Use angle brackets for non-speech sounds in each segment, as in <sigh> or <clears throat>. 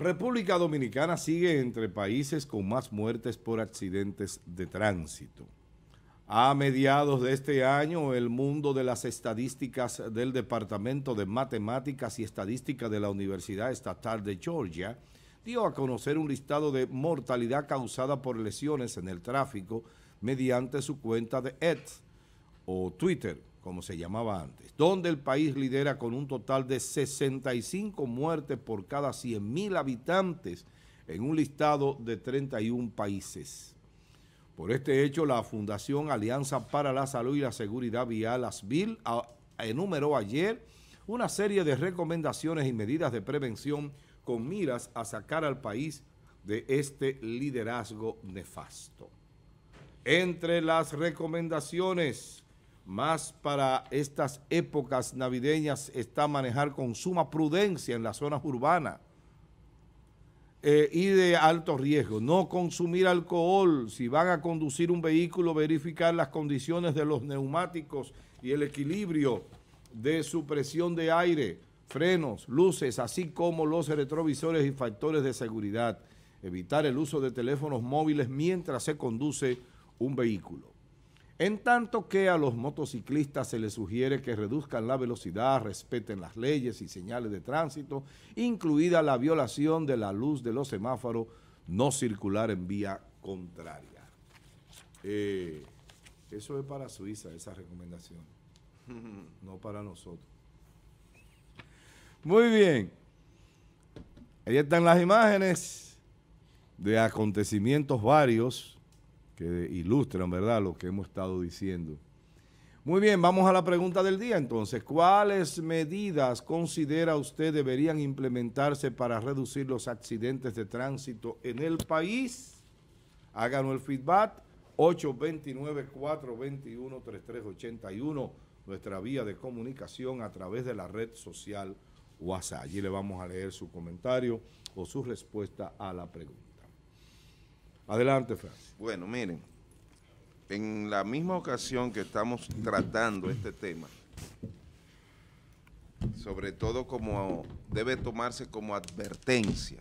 República Dominicana sigue entre países con más muertes por accidentes de tránsito. A mediados de este año, el mundo de las estadísticas del Departamento de Matemáticas y Estadística de la Universidad Estatal de Georgia dio a conocer un listado de mortalidad causada por lesiones en el tráfico mediante su cuenta de Ed o Twitter como se llamaba antes, donde el país lidera con un total de 65 muertes por cada 100.000 habitantes en un listado de 31 países. Por este hecho, la Fundación Alianza para la Salud y la Seguridad Vial, ASVIL enumeró ayer una serie de recomendaciones y medidas de prevención con miras a sacar al país de este liderazgo nefasto. Entre las recomendaciones más para estas épocas navideñas está manejar con suma prudencia en las zonas urbanas eh, y de alto riesgo. No consumir alcohol, si van a conducir un vehículo, verificar las condiciones de los neumáticos y el equilibrio de su presión de aire, frenos, luces, así como los retrovisores y factores de seguridad. Evitar el uso de teléfonos móviles mientras se conduce un vehículo. En tanto que a los motociclistas se les sugiere que reduzcan la velocidad, respeten las leyes y señales de tránsito, incluida la violación de la luz de los semáforos, no circular en vía contraria. Eh, eso es para Suiza, esa recomendación, <laughs> no para nosotros. Muy bien. Ahí están las imágenes de acontecimientos varios que ilustran, ¿verdad?, lo que hemos estado diciendo. Muy bien, vamos a la pregunta del día entonces. ¿Cuáles medidas considera usted deberían implementarse para reducir los accidentes de tránsito en el país? Háganos el feedback 829-421-3381, nuestra vía de comunicación a través de la red social WhatsApp. Allí le vamos a leer su comentario o su respuesta a la pregunta. Adelante, Fran. Bueno, miren, en la misma ocasión que estamos tratando este tema, sobre todo como debe tomarse como advertencia,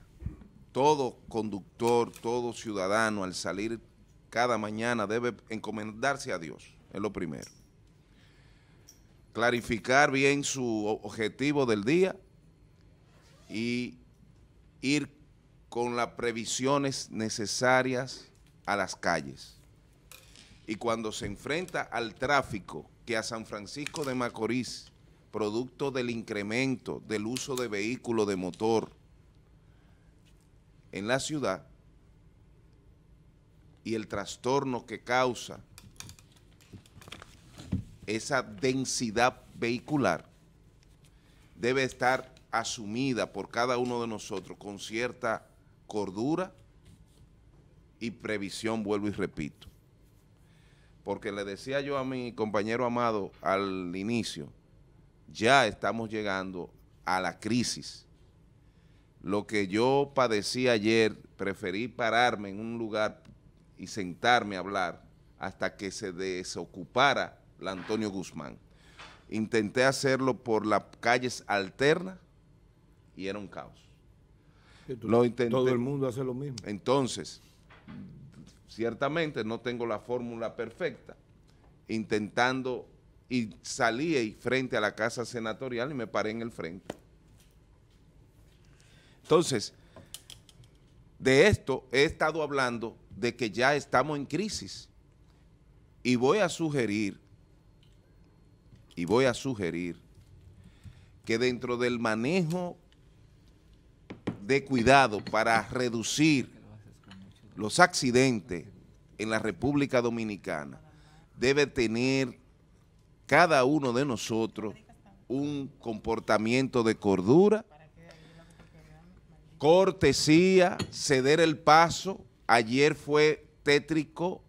todo conductor, todo ciudadano al salir cada mañana debe encomendarse a Dios, es lo primero. Clarificar bien su objetivo del día y ir con las previsiones necesarias a las calles. Y cuando se enfrenta al tráfico que a San Francisco de Macorís, producto del incremento del uso de vehículos de motor en la ciudad y el trastorno que causa esa densidad vehicular, debe estar asumida por cada uno de nosotros con cierta cordura y previsión, vuelvo y repito. Porque le decía yo a mi compañero amado al inicio, ya estamos llegando a la crisis. Lo que yo padecí ayer, preferí pararme en un lugar y sentarme a hablar hasta que se desocupara la Antonio Guzmán. Intenté hacerlo por las calles alternas y era un caos. Todo el mundo hace lo mismo. Entonces, ciertamente no tengo la fórmula perfecta, intentando, y salí y frente a la casa senatorial y me paré en el frente. Entonces, de esto he estado hablando de que ya estamos en crisis y voy a sugerir, y voy a sugerir que dentro del manejo de cuidado para reducir los accidentes en la República Dominicana debe tener cada uno de nosotros un comportamiento de cordura, cortesía, ceder el paso. Ayer fue tétrico,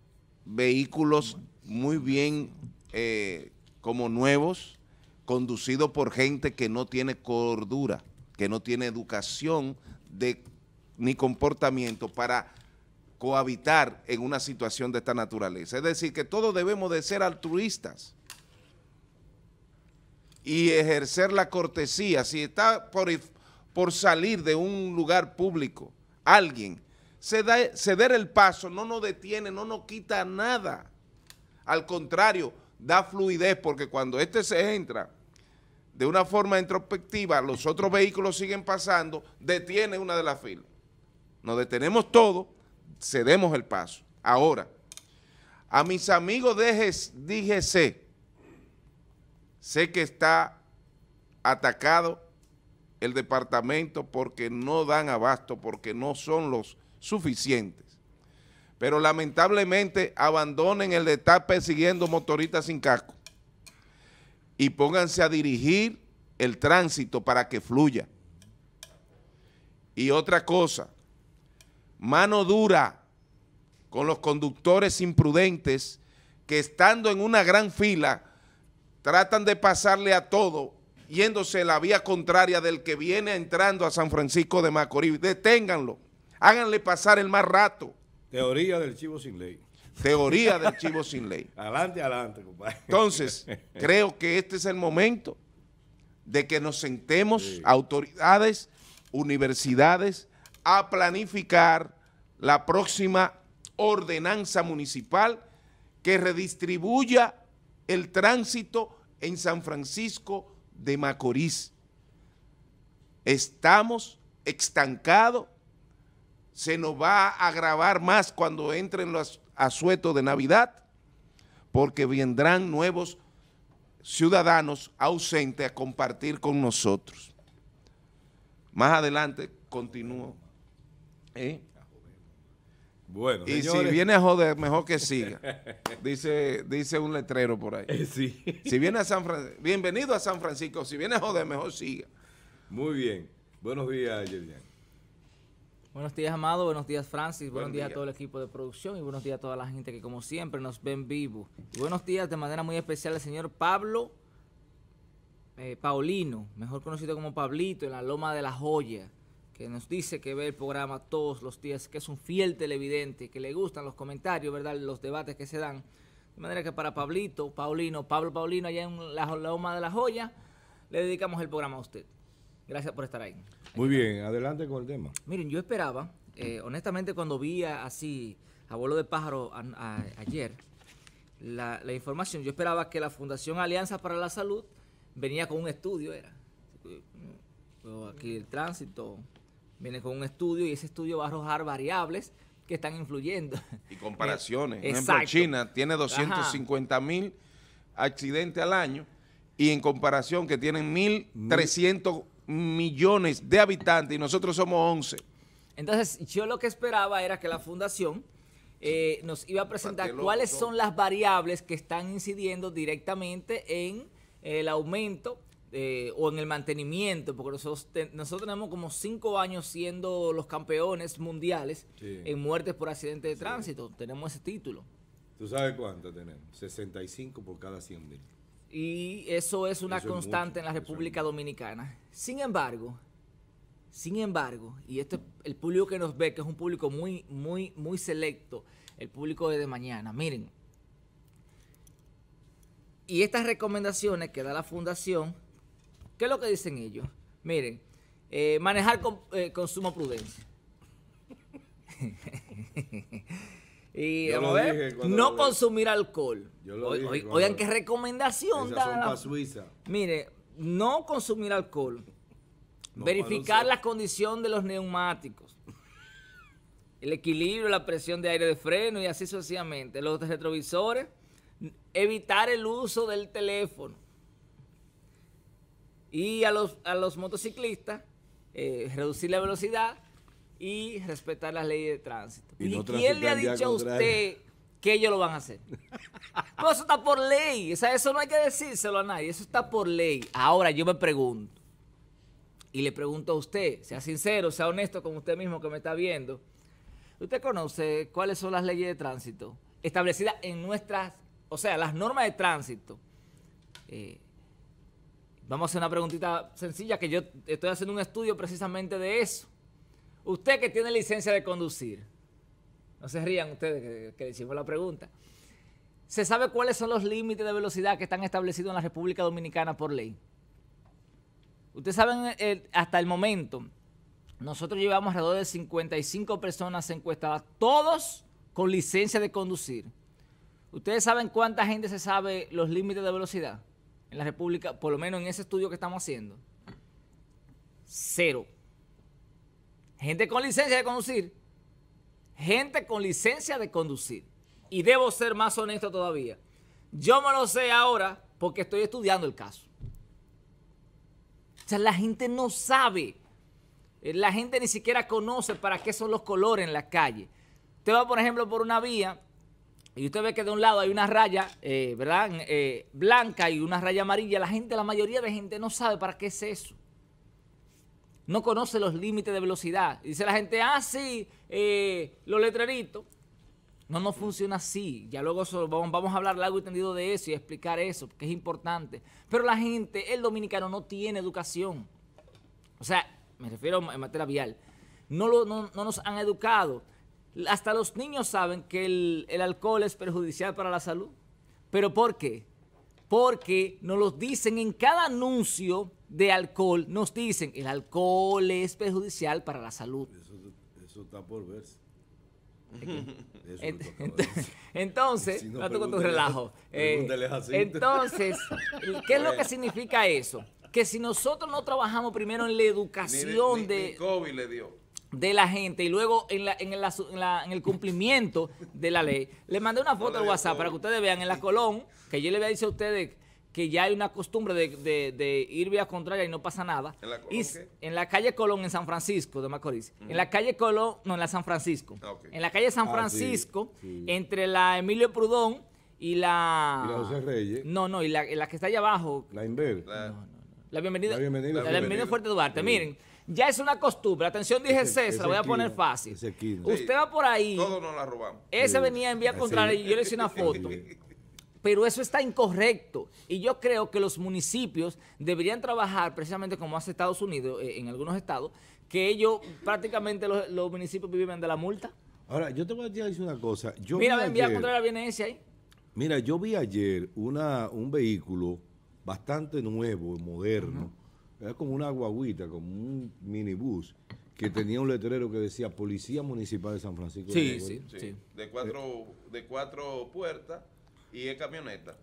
vehículos muy bien eh, como nuevos, conducidos por gente que no tiene cordura que no tiene educación de, ni comportamiento para cohabitar en una situación de esta naturaleza. Es decir, que todos debemos de ser altruistas y ejercer la cortesía. Si está por, por salir de un lugar público alguien, ceder, ceder el paso no nos detiene, no nos quita nada. Al contrario, da fluidez, porque cuando este se entra de una forma introspectiva, los otros vehículos siguen pasando, detiene una de las filas. Nos detenemos todos, cedemos el paso. Ahora, a mis amigos de DGC, sé que está atacado el departamento porque no dan abasto, porque no son los suficientes. Pero lamentablemente abandonen el de estar persiguiendo motoristas sin casco y pónganse a dirigir el tránsito para que fluya. Y otra cosa, mano dura con los conductores imprudentes que estando en una gran fila tratan de pasarle a todo yéndose la vía contraria del que viene entrando a San Francisco de Macorís. Deténganlo, háganle pasar el más rato. Teoría del chivo sin ley. Teoría del chivo sin ley. <laughs> Adelante, adelante, compadre. Entonces, <laughs> creo que este es el momento de que nos sentemos, autoridades, universidades, a planificar la próxima ordenanza municipal que redistribuya el tránsito en San Francisco de Macorís. Estamos estancados, se nos va a agravar más cuando entren las a sueto de Navidad, porque vendrán nuevos ciudadanos ausentes a compartir con nosotros. Más adelante continúo. ¿eh? y si viene a joder, mejor que siga. Dice, dice un letrero por ahí. <laughs> Sí. Si viene a San Francisco, bienvenido a San Francisco. Si viene a joder, mejor siga. Muy bien. Buenos días, Yerian. Buenos días, Amado. Buenos días, Francis. buenos días a todo el equipo de producción y buenos días a toda la gente que, como siempre, nos ven vivo. Y buenos días de manera muy especial al señor Pablo eh, Paulino, mejor conocido como Pablito, en la Loma de la Joya, que nos dice que ve el programa todos los días, que es un fiel televidente, que le gustan los comentarios, ¿verdad? Los debates que se dan. De manera que para Pablito, Paulino, Pablo Paulino, allá en la Loma de la Joya, le dedicamos el programa a usted. Gracias por estar ahí. Muy bien, adelante con el tema. Miren, yo esperaba, eh, honestamente cuando vi a, así, abuelo de pájaro ayer, la, la, información, yo esperaba que la Fundación Alianza para la Salud venía con un estudio, era. Aquí el tránsito viene con un estudio y ese estudio va a arrojar variables que están influyendo. Y comparaciones. <laughs> Por ejemplo, China tiene 250 mil accidentes al año y en comparación que tienen 1.300 millones de habitantes y nosotros somos 11. Entonces, yo lo que esperaba era que la fundación eh, nos iba a presentar cuáles son las variables que están incidiendo directamente en el aumento eh, o en el mantenimiento, porque nosotros, tenemos como cinco años siendo los campeones mundiales en muertes por accidente de tránsito. Tenemos ese título. ¿Tú sabes cuánto tenemos? 65 por cada 100 mil. Y eso es una constante en la República Dominicana. Sin embargo, sin embargo, y este el público que nos ve, que es un público muy, muy, muy selecto, el público de, mañana, miren. Y estas recomendaciones que da la fundación, ¿qué es lo que dicen ellos? Miren, eh, manejar con, eh, con suma prudencia. <laughs> Y no consumir alcohol. oigan, qué recomendación Mire, no consumir alcohol. Verificar la condición de los neumáticos. El equilibrio, la presión de aire de freno y así sucesivamente. Los retrovisores. Evitar el uso del teléfono. Y a los, motociclistas, eh, reducir la velocidad y respetar las leyes de tránsito. ¿Y, quién le ha dicho a usted que ellos lo van a hacer? <laughs> No, eso está por ley. O eso no hay que decírselo a nadie. Eso está por ley. Ahora yo me pregunto, y le pregunto a usted, sea sincero, sea honesto con usted mismo que me está viendo. ¿Usted conoce cuáles son las leyes de tránsito establecidas en nuestras, o sea, las normas de tránsito? Eh, vamos a hacer una preguntita sencilla que yo estoy haciendo un estudio precisamente de eso. Usted que tiene licencia de conducir, no se rían ustedes que, le hicimos la pregunta. ¿Se sabe cuáles son los límites de velocidad que están establecidos en la República Dominicana por ley? Ustedes saben, eh, hasta el momento, nosotros llevamos alrededor de 55 personas encuestadas, todos con licencia de conducir. ¿Ustedes saben cuánta gente se sabe los límites de velocidad en la República, por lo menos en ese estudio que estamos haciendo? Cero gente con licencia de conducir, gente con licencia de conducir. Y debo ser más honesto todavía. Yo me lo sé ahora porque estoy estudiando el caso. O sea, la gente no sabe. Eh, la gente ni siquiera conoce para qué son los colores en la calle. Usted va, por ejemplo, por una vía y usted ve que de un lado hay una raya, eh, eh, blanca y una raya amarilla. La gente, la mayoría de gente no sabe para qué es eso no conoce los límites de velocidad. Dice la gente, ah, sí, eh, los letreritos. No, no funciona así. Ya luego vamos a hablar largo y tendido de eso y explicar eso, porque es importante. Pero la gente, el dominicano no tiene educación. O sea, me refiero en materia vial. No, nos han educado. Hasta los niños saben que el, el alcohol es perjudicial para la salud. ¿Pero por qué? porque nos lo dicen en cada anuncio de alcohol, nos dicen el alcohol es perjudicial para la salud. Eso, está por verse. entonces, tu relajo. Eh, entonces, ¿qué es lo que significa eso? Que si nosotros no trabajamos primero en la educación de... COVID le dio de la gente y luego en, la, en, el cumplimiento de la ley. Le mandé una foto al WhatsApp para que ustedes vean en la Colón, que yo le había dicho a ustedes que ya hay una costumbre de, ir vía contraria y no pasa nada. ¿En la, calle Colón, en San Francisco de Macorís. En la calle Colón, no, en la San Francisco. Ah, en la calle San ah, Francisco, entre la Emilio Prudón y la... la José Reyes. No, no, y la, que está allá abajo. La Inver. La bienvenida. La bienvenida. Fuerte Duarte. Miren ya es una costumbre. Atención, dije César, voy a poner fácil. Usted va por ahí. Todos nos la robamos. Ese venía en vía contraria y yo le hice una foto. <laughs> Pero eso está incorrecto. Y yo creo que los municipios deberían trabajar, precisamente como hace Estados Unidos, eh, en algunos estados, que ellos prácticamente los, municipios viven de la multa. Ahora, yo te voy a decir una cosa. Mira, en vía contraria viene ese ahí. Mira, yo vi ayer una, un vehículo bastante nuevo, moderno, es como una guaguita, como un minibús, que tenía un letrero que decía Policía Municipal de San Francisco. Sí, de sí, sí. De, cuatro, de cuatro puertas y es camioneta.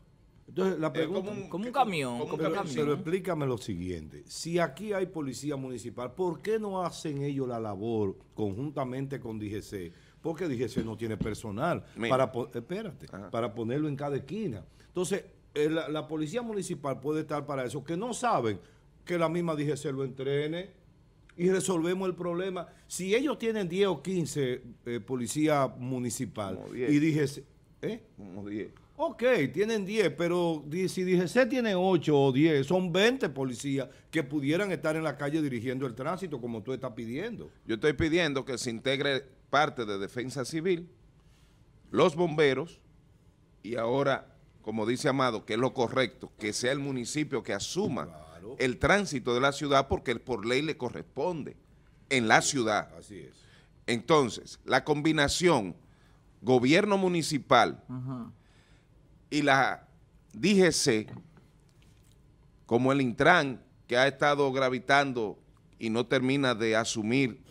Entonces, la pregunta, como, un, como, un, camión. Como pero, explícame lo siguiente. Si aquí hay policía municipal, ¿por qué no hacen ellos la labor conjuntamente con DGC? Porque DGC no tiene personal para, espérate, para ponerlo en cada esquina. Entonces, eh, la policía municipal puede estar para eso, que no saben que la misma DGC lo entrene y resolvemos el problema. Si ellos tienen 10 o 15 policías eh, policía municipal y DGC... ¿Eh? Ok, tienen 10, pero si DGC tiene 8 o 10, son 20 policías que pudieran estar en la calle dirigiendo el tránsito como tú estás pidiendo. Yo estoy pidiendo que se integre parte de Defensa Civil, los bomberos y ahora, como dice Amado, que es lo correcto, que sea el municipio que asuma el tránsito de la ciudad porque por ley le corresponde en la ciudad. Así es. Entonces, la combinación gobierno municipal y la DGC, como el Intran, que ha estado gravitando y no termina de asumir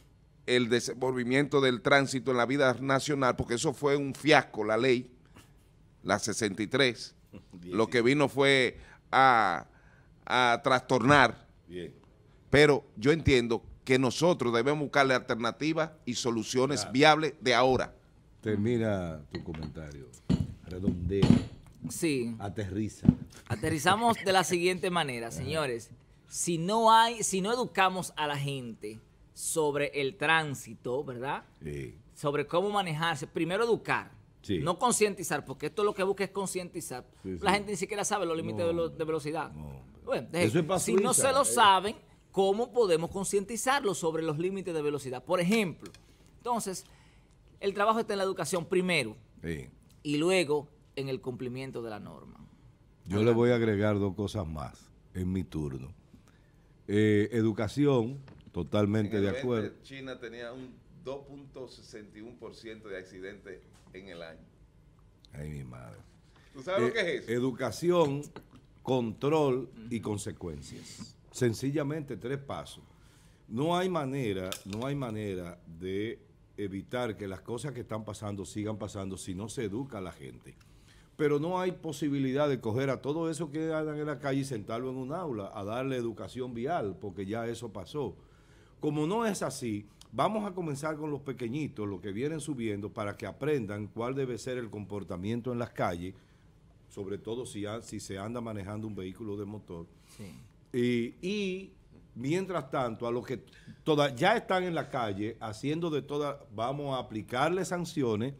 el desenvolvimiento del tránsito en la vida nacional, porque eso fue un fiasco, la ley, la 63. <laughs> lo que vino fue a a trastornar. Pero yo entiendo que nosotros debemos buscarle alternativas y soluciones viables de ahora. Termina tu comentario. Redondeo. Sí. Aterriza. Aterrizamos de la siguiente manera, señores. Si no hay, si no educamos a la gente sobre el tránsito, ¿verdad? Sí. Sobre cómo manejarse. Primero educar. Sí. No concientizar, porque esto lo que busca es concientizar. la gente ni siquiera sabe los límites de, de, velocidad. No. Bueno, eh, si no se lo eh. saben, ¿cómo podemos concientizarlo sobre los límites de velocidad? Por ejemplo, entonces, el trabajo está en la educación primero y luego en el cumplimiento de la norma. Yo le voy a agregar dos cosas más en mi turno. Eh, educación, totalmente de acuerdo. China tenía un 2.61% de accidentes en el año. Ay, mi madre. ¿Tú sabes lo que es eso? Educación, control y consecuencias. Sencillamente tres pasos. No hay manera, no hay manera de evitar que las cosas que están pasando sigan pasando si no se educa a la gente. Pero no hay posibilidad de coger a todo eso que andan en la calle y sentarlo en un aula a darle educación vial, porque ya eso pasó. Como no es así, vamos a comenzar con los pequeñitos, los que vienen subiendo, para que aprendan cuál debe ser el comportamiento en las calles sobre todo si, se anda manejando un vehículo de motor. Y, mientras tanto, a los que toda, ya están en la calle haciendo de todas, vamos a aplicarle sanciones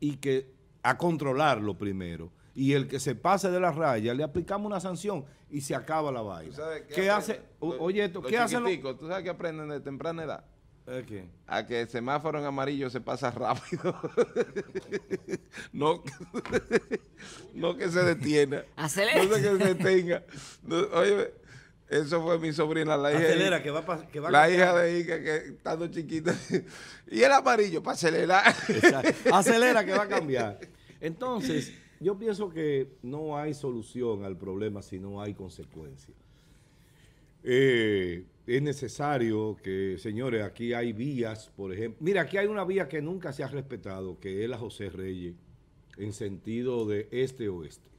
y que a controlarlo primero. Y el que se pase de la raya, le aplicamos una sanción y se acaba la vaina. ¿Qué, hace? oye, esto, ¿qué hacen? ¿Tú sabes que aprenden de temprana edad? A que el semáforo en amarillo se pasa rápido. <laughs> no, <laughs> no que se detiene. Acelera. No que se detenga. oye, eso fue mi sobrina, la hija. Acelera, de, que va, que La hija de que estando chiquita. <laughs> y el amarillo, para acelerar. Acelera, que va a cambiar. Entonces, yo pienso que no hay solución al problema si no hay consecuencias. Eh, es necesario que, señores, aquí hay vías, por ejemplo. Mira, aquí hay una vía que nunca se ha respetado, que es la José Reyes, en sentido de este-oeste.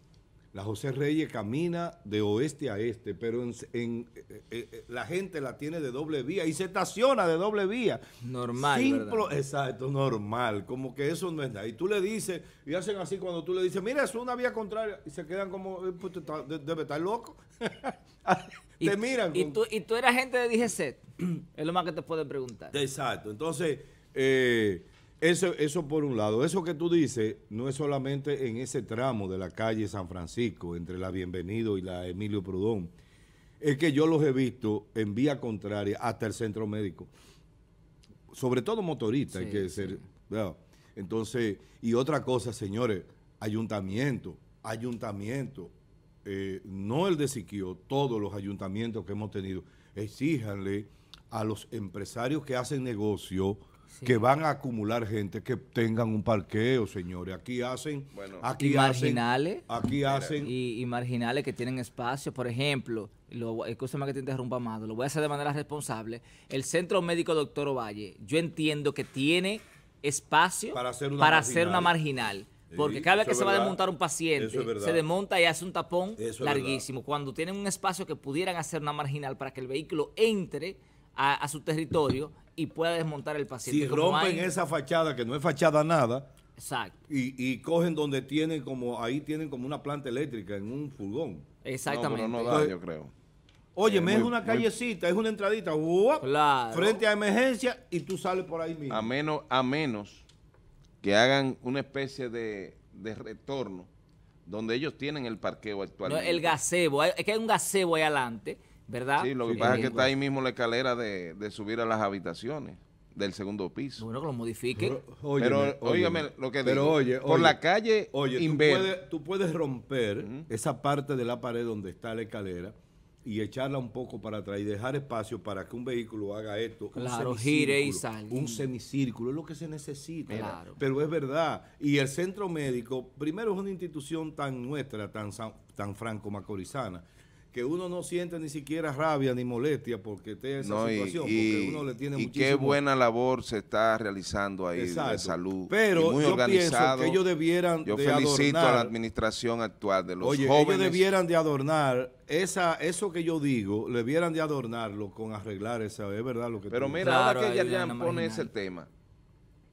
La José Reyes camina de oeste a este, pero en, eh, eh, eh, la gente la tiene de doble vía y se estaciona de doble vía. Normal. Simple, exacto, normal. Como que eso no es nada. Y tú le dices, y hacen así cuando tú le dices, mira, es una vía contraria, y se quedan como, pues, debe estar loco. <laughs> Y, tú, y tú eras gente de DGC. <clears throat> es lo más que te pueden preguntar. Exacto. Entonces, eh, eso, por un lado. Eso que tú dices no es solamente en ese tramo de la calle San Francisco, entre la Bienvenido y la Emilio Prudón. Es que yo los he visto en vía contraria hasta el centro médico. Sobre todo motoristas, hay que ser. entonces, y otra cosa, señores, ayuntamiento, ayuntamiento, eh, no el de Siquio, todos los ayuntamientos que hemos tenido, exíjanle a los empresarios que hacen negocio, que van a acumular gente, que tengan un parqueo, señores. Aquí hacen... aquí marginales. Aquí hacen... Y, marginales que tienen espacio, por ejemplo, lo, escúchame que te interrumpa, Amado lo voy a hacer de manera responsable. El Centro Médico Doctor Ovalle, yo entiendo que tiene espacio para Hacer una marginal porque cada vez que se va a desmontar un paciente, se desmonta y hace un tapón larguísimo. Cuando tienen un espacio que pudieran hacer una marginal para que el vehículo entre a, su territorio y pueda desmontar el paciente. Si rompen esa fachada, que no es fachada nada, Exacto. Y, cogen donde tienen como, ahí tienen como una planta eléctrica en un furgón. Exactamente. No, da, yo creo. Oye, es, es una callecita, es una entradita, frente a emergencia y tú sales por ahí mismo. A menos, a menos que hagan una especie de, retorno donde ellos tienen el parqueo actual. el gazebo, es que hay un gazebo ahí adelante, ¿verdad? Sí, lo que pasa es que está ahí mismo la escalera de, subir a las habitaciones del segundo piso. Bueno, que lo modifiquen. Pero, lo que oye, por la calle tú puedes, romper esa parte de la pared donde está la escalera y echarla un poco para atrás y dejar espacio para que un vehículo haga esto. Claro, un gire y salga. Un semicírculo es lo que se necesita. Pero es verdad. Y el centro médico, primero es una institución tan nuestra, tan, tan franco-macorizana, que uno no siente ni siquiera rabia ni molestia porque esté en esa situación, y, porque uno le tiene y qué buena labor se está realizando ahí de salud. Pero muy yo organizado. pienso que ellos debieran Yo felicito a la administración actual de los oye, jóvenes. ellos debieran de adornar esa, eso que yo digo, debieran de adornarlo con arreglar esa, es verdad lo que Pero mira, ahora que ya pone ese tema,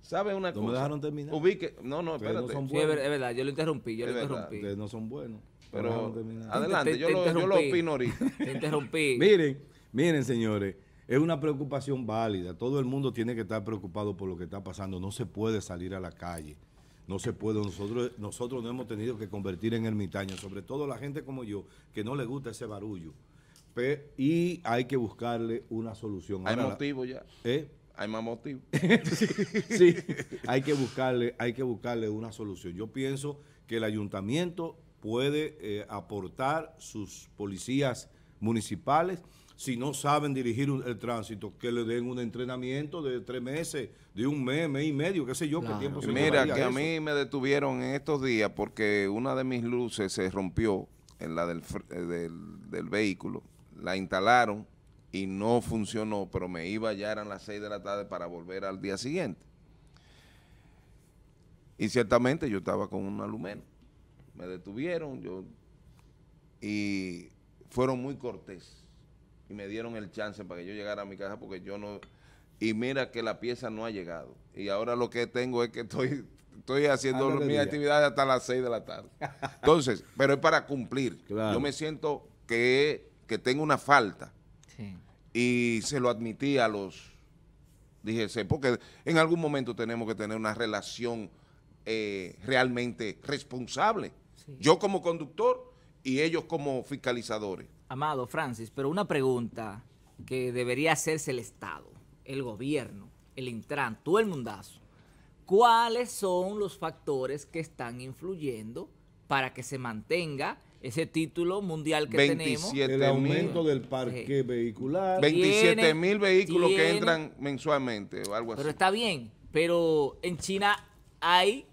¿sabes una cosa? No me dejaron terminar. Ubique. No, no, espérate. es verdad, yo lo interrumpí, yo lo interrumpí. Ustedes no son buenos. Pero adelante, yo, lo, opino ahorita. <laughs> interrumpí. <laughs> miren, miren, señores. Es una preocupación válida. Todo el mundo tiene que estar preocupado por lo que está pasando. No se puede salir a la calle. No se puede. Nosotros, nosotros nos hemos tenido que convertir en ermitaños, sobre todo la gente como yo, que no le gusta ese barullo. y hay que buscarle una solución. Hay motivo ya. ¿Eh? Hay más motivo. <laughs> sí, sí. hay que buscarle, hay que buscarle una solución. Yo pienso que el ayuntamiento puede eh, aportar sus policías municipales. Si no saben dirigir el tránsito, que le den un entrenamiento de tres meses, de un mes, mes y medio, qué sé yo, qué tiempo se Mira, que a mí me detuvieron en estos días porque una de mis luces se rompió en la eh, del, vehículo. La instalaron y no funcionó, pero me iba ya eran las seis de la tarde para volver al día siguiente. Y ciertamente yo estaba con un alumeno me detuvieron yo, y fueron muy cortés y me dieron el chance para que yo llegara a mi casa porque yo no... Y mira que la pieza no ha llegado. Y ahora lo que tengo es que estoy, estoy haciendo mis actividades hasta las 6 de la tarde. Entonces, pero es para cumplir. Yo me siento que, tengo una falta. Y se lo admití a los dijese porque en algún momento tenemos que tener una relación eh, realmente responsable. Yo como conductor y ellos como fiscalizadores. Amado, Francis, pero una pregunta que debería hacerse el Estado, el gobierno, el Intran, todo el mundazo. ¿Cuáles son los factores que están influyendo para que se mantenga ese título mundial que tenemos. El aumento del parque vehicular. 27 mil vehículos que entran mensualmente o algo así. Pero está bien, pero en China hay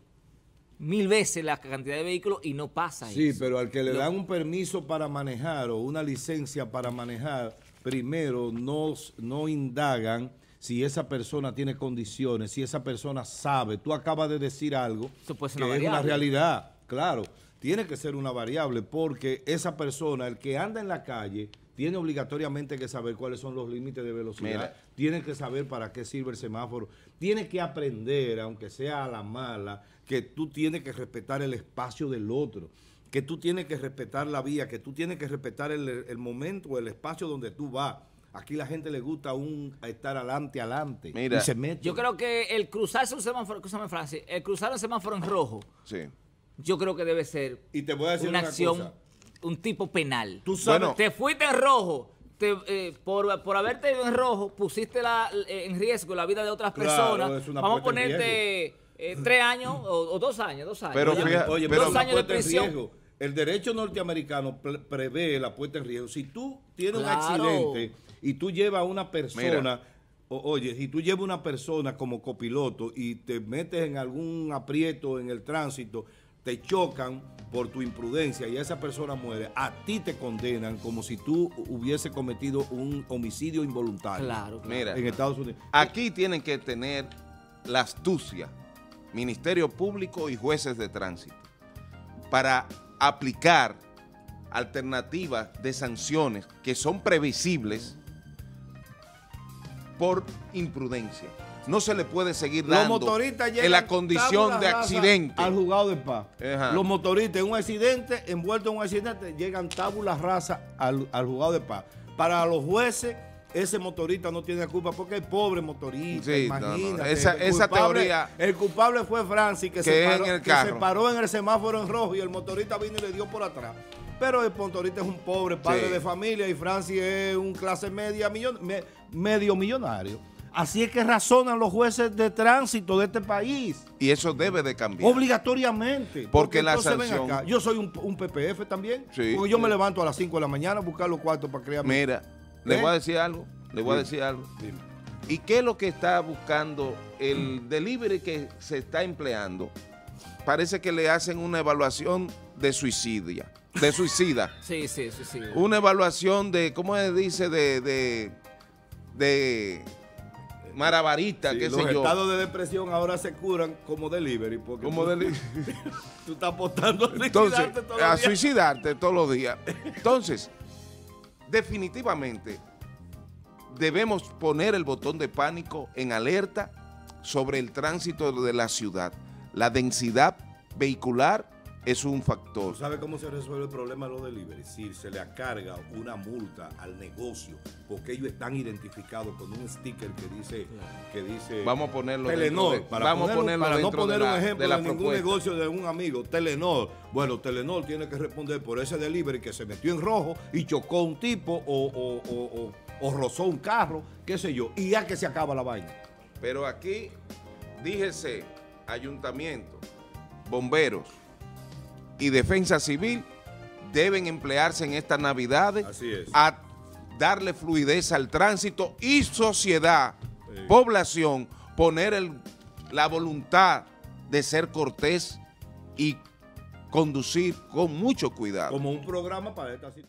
mil veces la cantidad de vehículos y no pasa sí, eso. Sí, pero al que le dan un permiso para manejar o una licencia para manejar, primero no, no indagan si esa persona tiene condiciones, si esa persona sabe. Tú acabas de decir algo eso que es una realidad, claro. Tiene que ser una variable porque esa persona, el que anda en la calle tiene obligatoriamente que saber cuáles son los límites de velocidad, tiene que saber para qué sirve el semáforo, tiene que aprender, aunque sea a la mala, que tú tienes que respetar el espacio del otro, que tú tienes que respetar la vía, que tú tienes que respetar el, momento o el espacio donde tú vas. Aquí la gente le gusta un estar adelante, adelante. y se mete. Yo creo que el cruzarse un semáforo, frase, el cruzar un semáforo en rojo, sí. yo creo que debe ser y te voy a decir una, acción cosa un tipo penal. Tú sabes, te fuiste en rojo. Eh, por, por, haberte ido en rojo, pusiste la, eh, en riesgo la vida de otras personas. Vamos a ponerte eh, tres años o, dos años, dos años. Pero, oye, dos El derecho norteamericano prevé la puesta en riesgo. Si tú tienes un accidente y tú llevas a una persona... O, oye, si tú llevas una persona como copiloto y te metes en algún aprieto en el tránsito, te chocan por tu imprudencia y esa persona muere, a ti te condenan como si tú hubiese cometido un homicidio involuntario. Claro, claro. en Estados Unidos. Aquí tienen que tener la astucia, Ministerio Público y jueces de tránsito, para aplicar alternativas de sanciones que son previsibles por imprudencia no se le puede seguir dando en la condición de accidente. Al juzgado de paz. Los motoristas en un accidente, envueltos en un accidente, llegan tabula rasa al, al juzgado de paz. Para los jueces, ese motorista no tiene culpa porque el pobre motorista, Esa, teoría. El culpable fue Francis, que, se paró, en el semáforo en rojo y el motorista vino y le dio por atrás. Pero el motorista es un pobre padre de familia y Francis es un clase media medio millonario. Así es que razonan los jueces de tránsito de este país. Y eso debe de cambiar. Obligatoriamente. Porque, la sanción... Yo soy un, un PPF también. porque yo me levanto a las 5 de la mañana a buscar los cuartos para crear... Mira, le ¿Eh? voy a decir algo. Le voy a decir algo. ¿Y qué es lo que está buscando el delivery que se está empleando? Parece que le hacen una evaluación de suicidia. De suicida. <laughs> sí, sí, suicida. Una evaluación de, ¿cómo se dice? de, de Marabarita, que qué Los estados de depresión ahora se curan como delivery. Porque como delivery. <laughs> tú estás apostando a todos los días. A suicidarte todos los días. Entonces, definitivamente, debemos poner el botón de pánico en alerta sobre el tránsito de la ciudad, la densidad vehicular es un factor. ¿Sabe cómo se resuelve el problema de los delivery? Si se le acarga una multa al negocio, porque ellos están identificados con un sticker que dice, que dice vamos a ponerlo Telenor, el para, no poner un ejemplo de, ningún negocio de un amigo, Telenor. Bueno, Telenor tiene que responder por ese delivery que se metió en rojo y chocó un tipo o, o rozó un carro, qué sé yo, y ya que se acaba la vaina. Pero aquí, díjese, ayuntamiento, bomberos, y defensa civil deben emplearse en estas navidades a darle fluidez al tránsito y sociedad, población, poner la voluntad de ser cortés y conducir con mucho cuidado. Como un programa para esta situación.